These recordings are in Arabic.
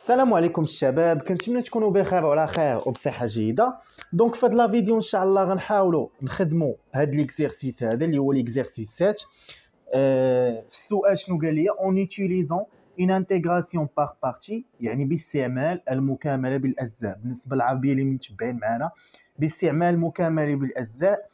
السلام عليكم الشباب كنتمنى تكونوا بخير وعلى خير وبصحه جيده دونك في هاد لا فيديو ان شاء الله غنحاولوا نخدموا هاد ليكزيرسيس هذا اللي هو ليكزيرسيس 7 أه السؤال شنو قال لي اون يوتيليزون ان انتغراسيون بار بارتي يعني باستعمال المكامله بالاجزاء بالنسبه للعربيه اللي متبعين معنا باستعمال المكامله بالاجزاء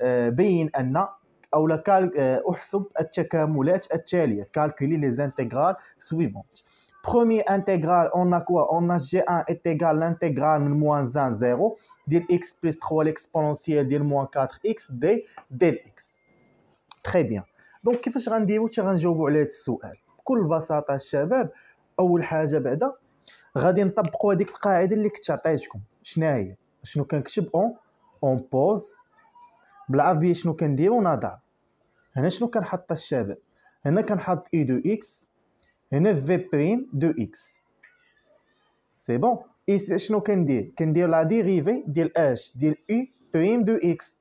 أه بين ان او آه، احسب التكاملات التاليه كالكولي لي زانتيغرال سويفونت Premier intégral, on a quoi On a G1 est égal à l'intégrale moins 1, 0, d'il x plus 3 l'exponentielle d'il moins 4x d dx. Très bien. Donc, كيفاش غنديرو حتى غنجاوبو على هذا السؤال بكل بساطه الشباب اول حاجه بعدا غادي نطبقوا هذيك القاعده اللي كنت عطيتكم شنو هي شنو كنكتب اون اون بوز بالعربيه شنو كنديرو نضع هنا شنو كنحط الشباب هنا كنحط اي دو اكس هنا في بريم دو اكس سي بون اي شنو كندير كندير لا ديريفي ديال اش ديال او بريم دو اكس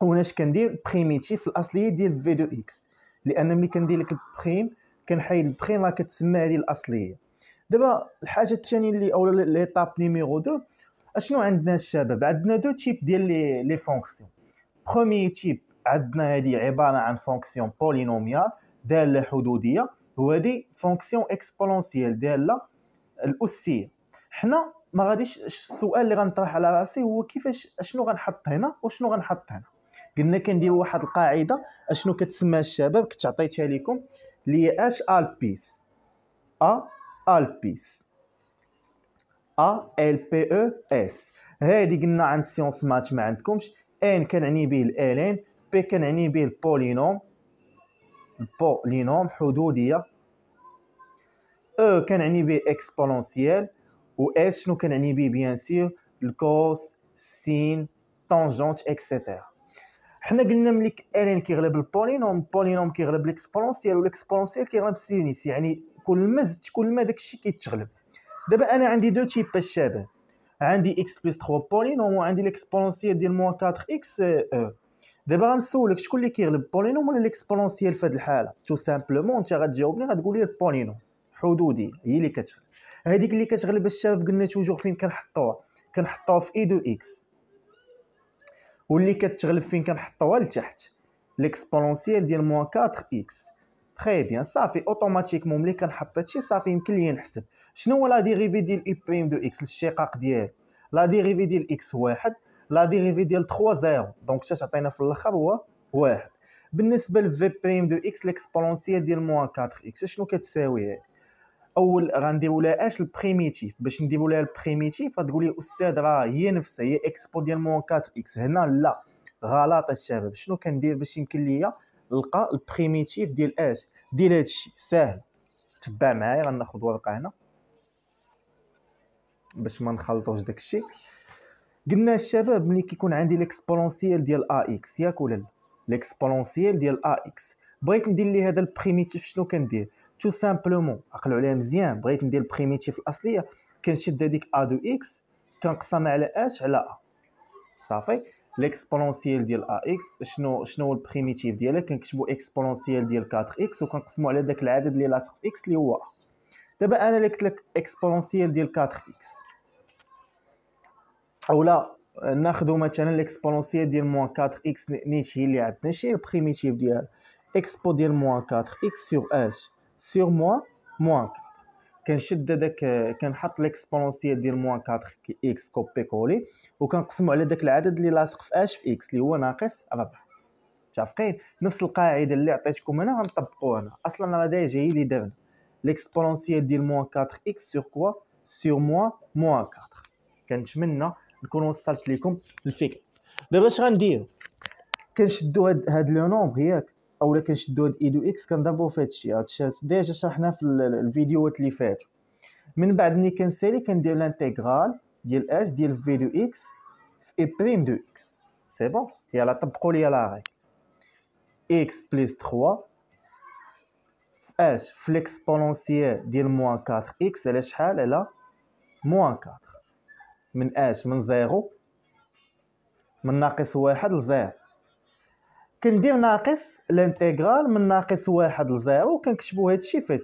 وهنا اش كندير بريميتيف الاصليه ديال في دو اكس لان ملي كندير لك البريم كنحيد البريم راه كتسمى هذه الاصليه دابا الحاجه الثانيه اللي لي طاب نيميرو 2 اشنو عندنا الشباب عندنا دو تيب ديال لي لي فونكسيون بروميي تيب عندنا هذه عباره عن فونكسيون بولينوميال داله حدوديه هو دي فونكسيون اكسبونونسيال لا الاسيه حنا ما غاديش السؤال اللي غنطرح على راسي هو كيفاش اشنو غنحط هنا وشنو غنحط هنا قلنا كنديروا واحد القاعده اشنو كتسمى الشباب كنت عطيتها لكم لي اش البيس ا البيس ا ال بي او اس هادي قلنا عند سيونس مات ما عندكمش ان كنعني به الالين بي كنعني به البولينوم البولينوم حدوديه او كنعني به اكسبونونسيال و اس شنو كنعني به بيان سير الكوس سين طونجونت اكسيتيرا حنا قلنا ملي ان كيغلب البولينوم البولينوم كيغلب الاكسبونونسيال والاكسبونونسيال كيغلب سينيس يعني كل ما زدت كل ما داكشي كيتغلب دابا انا عندي دو تيب شابه عندي اكس بلس 3 بولينوم وعندي الاكسبونونسيال ديال موان 4 اكس او دابا غنسولك شكون اللي كيغلب البولينوم ولا الاكسبونونسيال في هذه الحاله تو سامبلومون انت غتجاوبني غتقول لي البولينوم حدودي هي اللي كتغلب هذيك اللي كتغلب الشباب قلنا توجور فين كنحطوها كنحطوها في اي دو اكس واللي كتغلب فين كنحطوها لتحت ليكسبونسيال ديال موان 4 اكس تري بيان صافي اوتوماتيكمون ملي كنحط هادشي صافي يمكن ليا نحسب شنو هو لا ديريفي ديال اي بريم دو اكس الشقاق ديالو لا ديريفي ديال اكس واحد لا ديريفي ديال 3 زيرو دونك اش عطينا في الاخر هو واحد بالنسبه لفي بريم دو اكس ليكسبونسيال ديال موان 4 اكس شنو كتساوي هادي اول غنديروا لها اش البريميتيف باش نديروا لها البريميتيف غتقول لي استاذ راه هي نفسها هي اكسبو ديال مون 4 اكس هنا لا غلط الشباب شنو كندير باش يمكن ليا نلقى البريميتيف ديال اش ديال هادشي ساهل تبع معايا غناخذ ورقه هنا باش ما نخلطوش داكشي قلنا الشباب ملي كيكون عندي ليكسبونسييل ديال ا اكس ياك ولا لا ليكسبونسييل ديال ا اكس بغيت ندير لي هذا البريميتيف شنو كندير تو سامبلومون عقلوا عليها مزيان بغيت ندير بريميتيف الاصليه كنشد هذيك ا دو اكس كنقسمها على اش على ا صافي ليكسبونونسييل ديال ا اكس شنو شنو هو البريميتيف ديالها كنكتبوا اكسبونونسييل ديال 4 اكس وكنقسموا على داك العدد اللي لاصق في اكس اللي هو ا دابا انا اللي قلت لك اكسبونونسييل ديال 4 اكس اولا ناخذ مثلا ليكسبونونسييل ديال موان 4 اكس نيت هي اللي عندنا شي البريميتيف ديال اكسبو ديال موان 4 اكس سور اش سيغ موان موان 4 كنشد هذاك كنحط ليكسبونونسيال ديال موان 4 اكس كوبي كولي وكنقسمو على داك العدد اللي لاصق في اش في اكس اللي هو ناقص 4 متفقين نفس القاعده اللي عطيتكم هنا غنطبقوها هنا اصلا راه داي جاي لي درنا ليكسبونونسيال ديال موان 4 اكس سور كوا سور موان موان 4 كنتمنى نكون وصلت لكم الفكره دابا اش غنديرو كنشدو هاد هاد لو نومبر ياك اولا كنشدو هاد اي دو اكس كنضربو في هادشي هادشي ديجا شرحنا في الفيديوهات اللي فاتوا من بعد ملي كنسالي كندير لانتيغرال ديال اش ديال في دو اكس في اي بريم دو اكس سي بون يلا طبقوا لي لا ريك اكس بليس 3 اش في ليكسبونونسييل ديال موان 4 اكس على شحال على موان 4 من اش من زيرو من ناقص واحد لزيرو Quand avons dit que l'intégrale est de 0, et nous avons dit que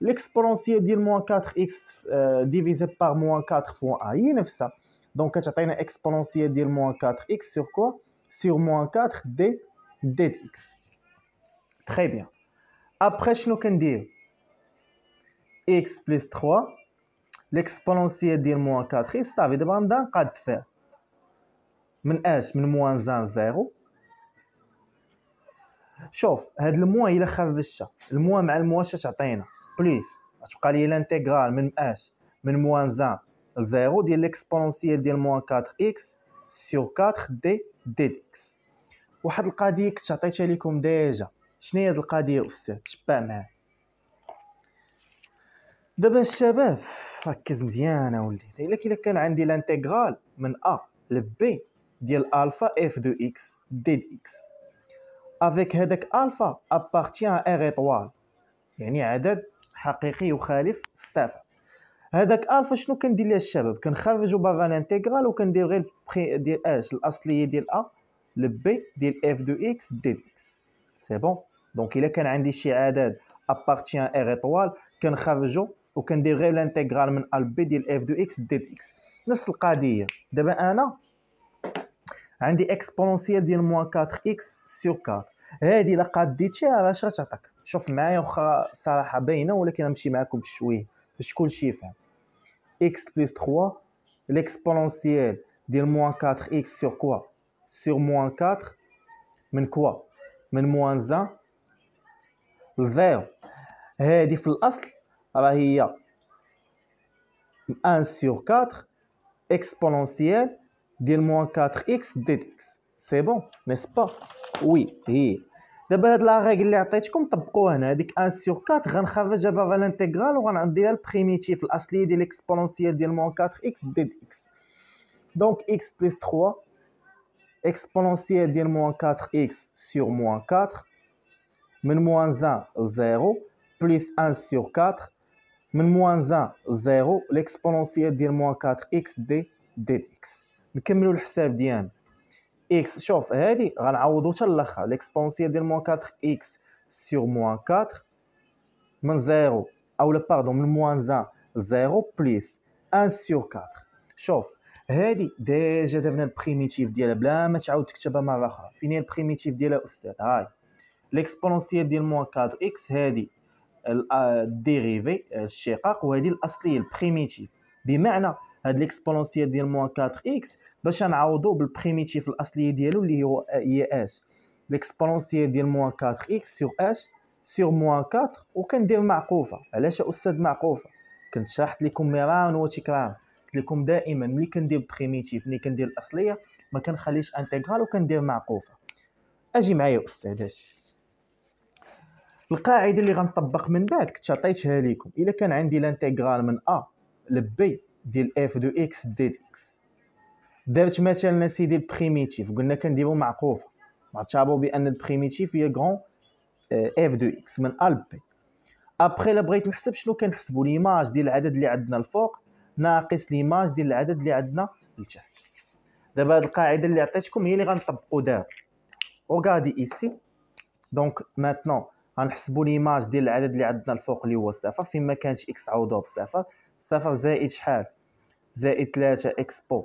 l'exponentiel de moins 4x divisé par moins 4 fois a est ça. Donc, nous avons de moins 4x sur quoi Sur moins 4 d dx. Très bien. Après, nous dit que x plus 3, L'exponentielle de moins 4x, c'est ce dire moins 4x moins 1, 0. شوف هاد الموا الا خرجتها الموا مع الموا تعطينا بليس تبقى لي لانتيغرال من اش من موان زان زيرو ديال ليكسبونسيال ديال موان 4 اكس سيغ 4 دي دي اكس واحد القضيه كنت عطيتها لكم ديجا شنو هي هاد القضيه استاذ تبع معايا دابا الشباب ركز مزيان اولدي الا كي كان عندي لانتيغرال من ا لبي ديال الفا اف دو اكس دي دي اكس افيك هذاك الفا ان ار ايطوال يعني عدد حقيقي يخالف الصفر هذاك الفا شنو كندير ليه الشباب كنخرجو بافا الانتيغرال وكندير غير البخي ديال اش الاصليه ديال ا لبي ديال اف دو اكس دي دي اكس سي بون دونك الا كان عندي شي عدد ان ار ايطوال كنخرجو وكندير غير الانتيغرال من ال بي ديال اف دو اكس دي دي اكس نفس القضيه دابا انا عندي اكسبونسيال ديال موان 4 اكس سور 4 هادي الا قاديتي راه اش غتعطيك شوف معايا واخا صراحه باينه ولكن نمشي معاكم بشويه باش كلشي يفهم اكس بلس 3 ليكسبونونسييل ديال موان 4 اكس سور كوا سور موان 4 من كوا من موان 1 لزيرو هادي في الاصل راه هي ان سور 4 اكسبونونسييل ديال موان 4 اكس دي اكس سي بون نيس با وي هي دابا هاد لا ريغل اللي عطيتكم طبقوها هنا هذيك 1 سور 4 غنخرجها باغا لانتيغرال وغنديها البريميتيف الاصلي ديال الاكسبونونسيال ديال موان 4 اكس ديد اكس دونك اكس بلس 3 اكسبونونسيال ديال موان 4 اكس سور موان 4 من موان 1 ل 0 بلس 1 سور 4 من موان 1 ل 0 ليكسبونونسيال ديال موان 4 اكس دي ديد اكس نكملوا الحساب ديالنا اكس شوف هادي غنعوضو حتى الاخر ليكسبونسيال ديال موان 4 اكس سور موان 4 من زيرو او لا باردون من موان زان زيرو بليس ان سور 4 شوف هادي ديجا درنا البريميتيف ديالها بلا ما تعاود تكتبها مره اخرى فين هي البريميتيف ديالها استاذ هاي ليكسبونسيال ديال موان 4 اكس هادي الديريفي آه، آه، الشقاق وهادي الاصليه البريميتيف بمعنى هاد ليكسبونسيال ديال موان 4 اكس باش نعوضو بالبريميتيف الاصليه ديالو اللي هو هي اش ليكسبونسيال ديال موان 4 اكس سور اش سور موان 4 وكندير معقوفه علاش يا استاذ معقوفه كنت شرحت لكم مرارا وتكرارا قلت لكم دائما ملي كندير بريميتيف ملي كندير الاصليه ما كنخليش انتغرال وكندير معقوفه اجي معايا استاذ اش القاعده اللي غنطبق من بعد كنت عطيتها لكم الا كان عندي الانتغرال من ا لبي ديال اف دو اكس دي اكس درت مثلا سيدي البريميتيف قلنا كنديرو معقوفه معتبر بان البريميتيف هي كغون اف دو اكس من ال بي ابخي الا بغيت نحسب شنو كنحسبو ليماج ديال العدد اللي عندنا الفوق ناقص ليماج ديال العدد اللي عندنا لتحت دابا هاد القاعده اللي عطيتكم هي اللي غنطبقو دابا وغادي ايسي دونك ماتنو غنحسبو ليماج ديال العدد اللي عندنا الفوق اللي هو صفر فين ما كانت اكس عوضو بصفر صفر زائد شحال زائد 3 اكس بو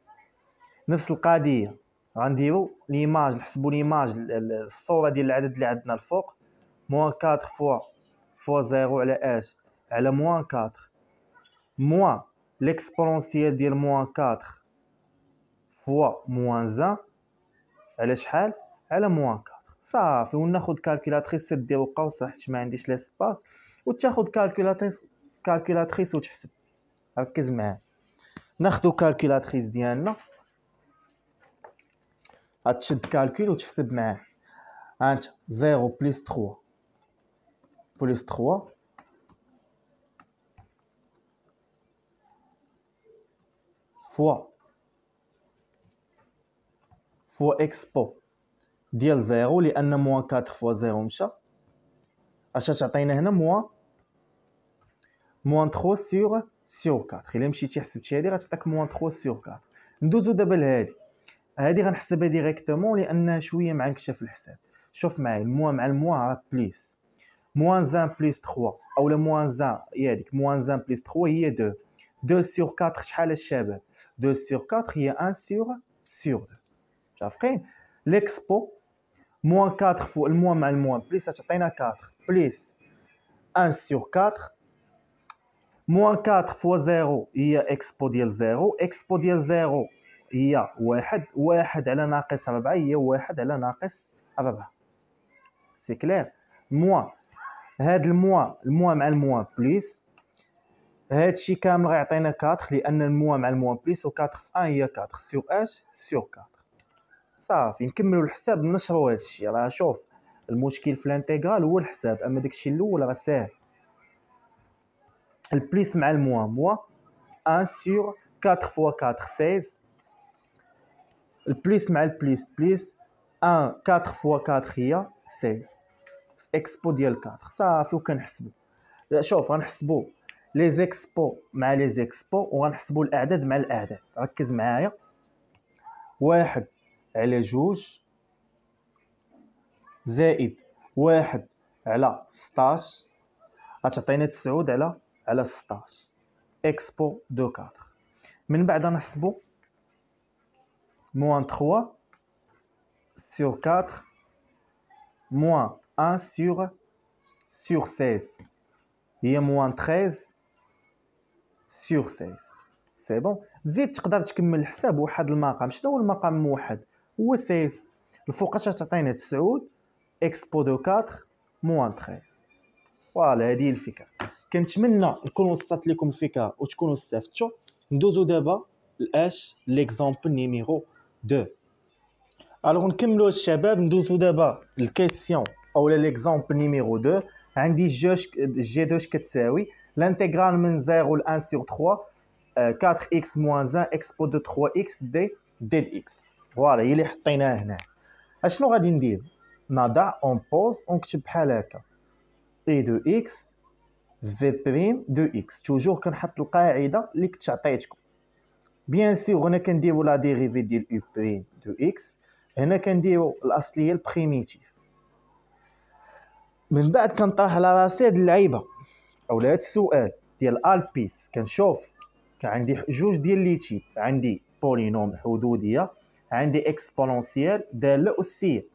نفس القضيه غنديرو ليماج نحسبوا ليماج الصوره ديال العدد اللي عندنا الفوق موان 4 فوا فوا زيرو على اش على موان 4 موان ليكسبونسييل ديال موان 4 فوا موان زان على شحال على موان 4 صافي وناخد كالكولاتريس ديرو قوس حيت ما عنديش لا سباس وتاخد كالكولاتريس كالكولاتريس وتحسب ركز معايا ناخدو كالكولاتريس ديالنا غتشد كالكول وتحسب معاه هانت زيرو بليس تخوا بليس تخوا فوا فوا اكس بو ديال زيرو لان موان كاتر فوا زيرو مشى اش تعطينا هنا موان موان تخوا سيغ سيغ كاتر الا مشيتي حسبتي هادي غتعطيك موان تخوا سيغ كاتر ندوزو دابا لهادي هذه غنحسبها ديريكتومون لانها شويه معنكشه في الحساب شوف معايا الموا مع الموا راه بليس موان زان بليس 3 اولا موان زان هي هذيك موان زان بليس 3 هي 2 2 سور 4 شحال الشباب 2 سور 4 هي 1 سور سور 2 متفقين ليكسبو موان 4 فوق الموان مع الموان بليس تعطينا 4 بليس 1 سور 4 موان 4 فوا 0 هي اكسبو ديال 0 اكسبو ديال 0 هي واحد واحد على ناقص ربعة هي واحد على ناقص ربعة سي كلير موا هاد الموا الموا مع الموا بليس هادشي كامل غيعطينا 4 لان الموا مع الموا بليس و 4 في 1 هي 4 سيغ اش سيغ 4 صافي نكملو الحساب نشرو هادشي راه شوف المشكل في الانتيغرال هو الحساب اما داكشي الاول راه ساهل البليس مع الموا موا 1 سيغ 4 فوا 4 16 البليس مع البليس بليس 1 4 فوا 4 هي 16 في اكسبو ديال 4 صافي وكنحسبو شوف غنحسبو لي زيكسبو مع لي زيكسبو وغنحسبو الاعداد مع الاعداد ركز معايا واحد على جوج زائد واحد على 16 غتعطيني تسعود على على 16 اكسبو دو 4 من بعد نحسبو moins 3 sur 4 moins 1 sur, sur 16. Et moins 13 sur 16. سي بون تزيد تقدر le الحساب واحد المقام شنو هو المقام واحد هو 16 الفوقاش تعطينا 9 اكسبو 4 موان 13 فوالا هذه الفكره كنتمنى نكون وصلت لكم الفكره وتكونوا استفدتوا دابا لاش ليكزامبل نيميرو alors, nous avons dit, nous avons dit, nous avons dit, la question, ou l'exemple numéro 2. Euh, nous avons dit, x 3 L'intégrale de avons à nous sur dit, nous x moins 1, x dit, nous x dit, nous x dit, nous x dit, nous avons nous nous بيان سيغ هنا كنديرو لا ديريفي ديال او بريم دو اكس هنا كنديرو الاصليه البريميتيف من بعد كنطرح على راسي هاد اللعيبه او هاد السؤال ديال البيس كنشوف عندي جوج ديال لي تيب عندي بولينوم حدوديه عندي اكسبونونسييل داله اسيه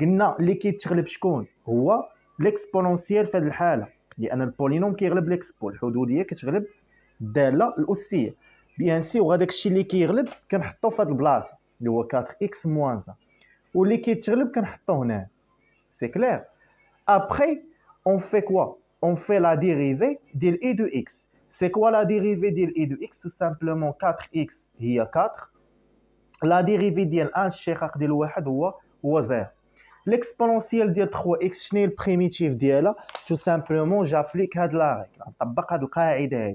قلنا اللي كيتغلب شكون هو ليكسبونونسييل في هذه الحاله لان البولينوم كيغلب ليكسبو الحدوديه كتغلب الداله الاسيه Bien sûr, on va faire un équilibre qui va faire une place. Il va 4x moins 1. Et le équilibre qui va faire un équilibre. C'est clair. Après, on fait quoi On fait la dérivée de e de x. C'est quoi la dérivée de e de x Tout simplement, 4x, il y a 4. La dérivée de l'e de x, c'est 4x, 0. L'exponentiel de 3x, c'est le primitif de l'e. Tout simplement, j'applique la règle. On va faire un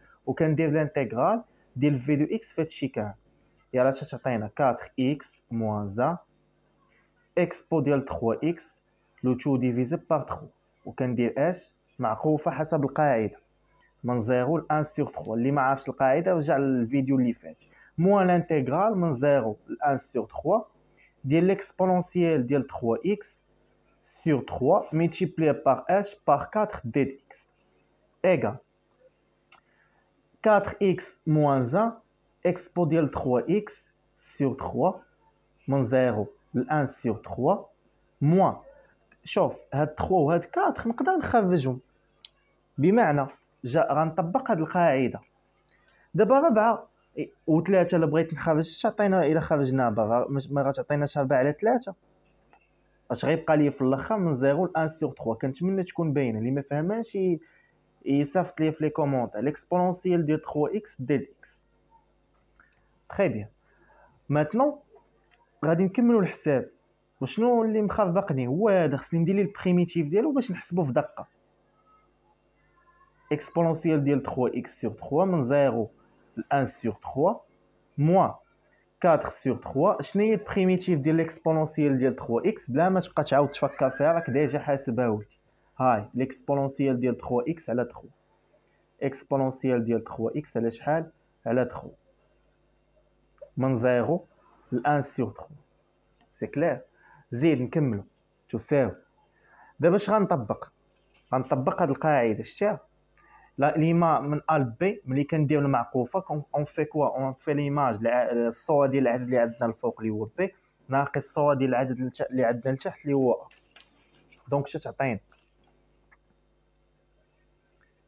Ou, on peut dire l'intégrale de la vidéo de x. Et on a 4x moins 1 exposé à 3x, le tout divisé par 3. On peut dire h, je vais faire le païda. Je vais faire 1 sur 3. Je vais faire le païda et je la vidéo Moins l'intégrale, je vais faire 1 sur 3. De l'exponentiel de 3x sur 3 multiplié par h par 4 dx. Égal. 4x moins 1 expo ديال 3x sur 3 من 0 ل 1 sur 3 موان شوف هاد 3 وهاد 4 نقدر نخرجهم بمعنى جا غنطبق هاد القاعده دابا 4 و3 الا بغيت نخرج اش عطينا الا خرجنا برا ما غتعطيناش 4 على 3 اش غيبقى لي في الاخر من 0 ل 1 سور 3 كنتمنى تكون باينه اللي ما فهمهاش et savent les les commentaires l'exponentielle de 3x dx très bien maintenant غادي نكملوا الحساب وشنو اللي مخاف بقني هو هذا le ندير de البريميتيف ديالو باش نحسبه في دقه Exponentielle de 3x sur 3 من 0 1 sur 3 moins 4 sur 3 شنو le البريميتيف de l'exponentielle de 3x بلا ما تبقى تعاود تفكر فيها راك ديجا حاسبها ولدي هاي ليكسبونونسييل ديال 3 اكس على 3 اكسبونونسييل ديال 3 اكس على شحال على 3 من زيرو ل 1 سور 3 سي كلير زيد نكملو تساوي دابا اش غنطبق غنطبق هاد القاعده شتيها ليما من ال بي ملي كنديرو المعقوفه اون في كوا اون في ليماج الصوره ديال العدد اللي عندنا الفوق اللي هو بي ناقص الصوره ديال العدد اللي عندنا لتحت اللي هو دونك شتعطينا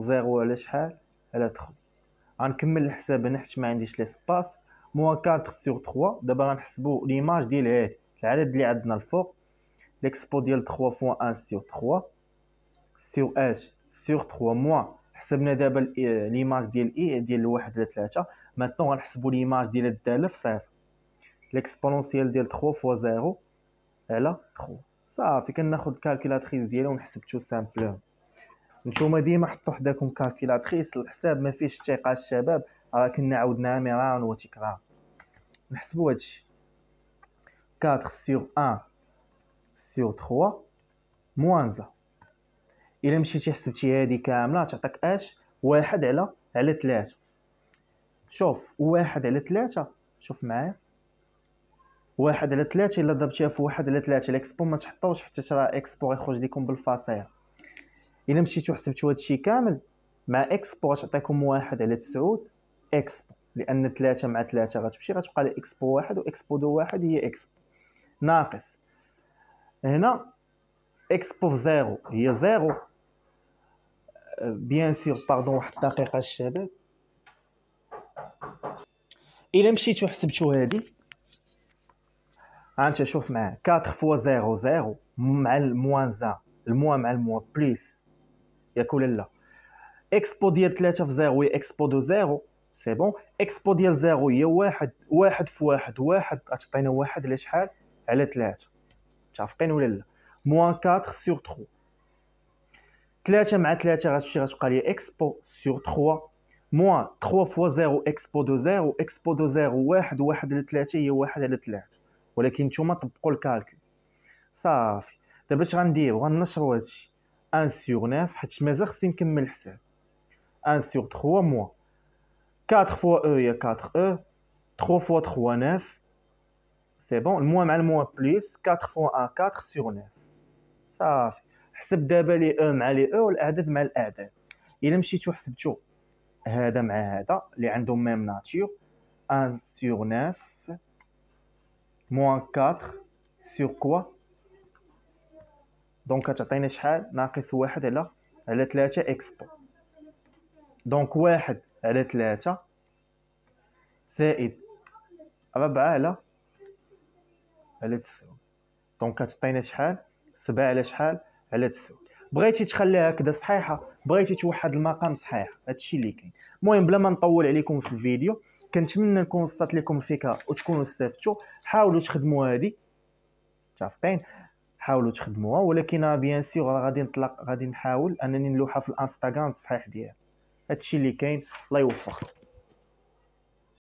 زيرو على شحال على تخو غنكمل الحساب هنا حيت ما عنديش لي سباس موان 4 سور 3 دابا غنحسبو ليماج ديال هاد العدد اللي عندنا الفوق ليكسبو ديال 3 فوا 1 سور 3 سور اش سور 3 موان حسبنا دابا ليماج ديال اي ديال على لثلاثة ماتنو غنحسبو ليماج ديال الدالة في صفر ليكسبونونسيال ديال 3 فوا 0 على 3 صافي كناخد الكالكولاتريس ديالي تو سامبلومون نتوما ديما حطوا حداكم كالكيلاتريس الحساب ما فيهش الثقه الشباب راه كنا عاودناها ميران وتكرا نحسبوا هادشي 4 سيغ 1 سيغ 3 موانزا الا مشيتي حسبتي هادي كامله تعطيك اش واحد على على 3 شوف واحد على 3 شوف معايا واحد على 3 الا ضربتيها في واحد على 3 الاكسبو ما تحطوش حتى راه اكسبو غيخرج ليكم بالفصيل الا مشيتو حسبتو هادشي كامل مع اكسبو غتعطيكم واحد على تسعود اكسبو لان ثلاثة مع ثلاثة غتمشي غتبقى لي اكسبو واحد بو دو واحد هي اكسبو ناقص هنا اكسبو في زيرو هي زيرو آه، بيان سيغ باردون واحد الدقيقة الشباب الا مشيتو حسبتو هادي هانت شوف معايا 4 فوا زيرو زيرو مع الموان زان الموان مع الموان بليس ياك ولا لا اكسبو ديال 3 في 0 هي اكسبو دو 0 سي بون اكسبو ديال 0 هي واحد واحد في واحد واحد غتعطينا واحد على شحال على 3 متفقين ولا لا موان 4 سور 3 3 مع 3 غتمشي غتبقى لي اكسبو سور 3 موان 3 فوا 0 اكسبو دو 0 اكسبو دو 0 واحد واحد على 3 هي واحد على 3 ولكن نتوما طبقوا الكالكول صافي دابا اش غنديرو غنشرو هادشي 1 سور 9 حيت مازال خصني نكمل الحساب 1 سور 3 موا 4 فوا او هي 4 او 3 فوا 3 9 سي بون الموا مع الموا بليس 4 فوا 1 4 سور 9 صافي حسب دابا لي او مع لي او والاعداد مع الاعداد الا مشيتو حسبتو هذا مع هذا اللي عندهم ميم ناتور 1 سور 9 موان 4 سور كوا دونك كتعطيني شحال ناقص واحد على على ثلاثة اكسبو دونك واحد على ثلاثة زائد ربعة على على تسعود دونك كتعطينا شحال سبعة على شحال على تسعود بغيتي تخليها هكذا صحيحه بغيتي توحد المقام صحيح هادشي اللي كاين المهم بلا ما نطول عليكم في الفيديو كنتمنى نكون وصلت لكم الفكره وتكونوا استفدتوا حاولوا تخدموا هذه متفقين حاولوا تخدموها ولكن بيان سيغ غادي نطلق غادي نحاول انني نلوحها في الانستغرام التصحيح ديالها هادشي اللي كاين الله يوفقكم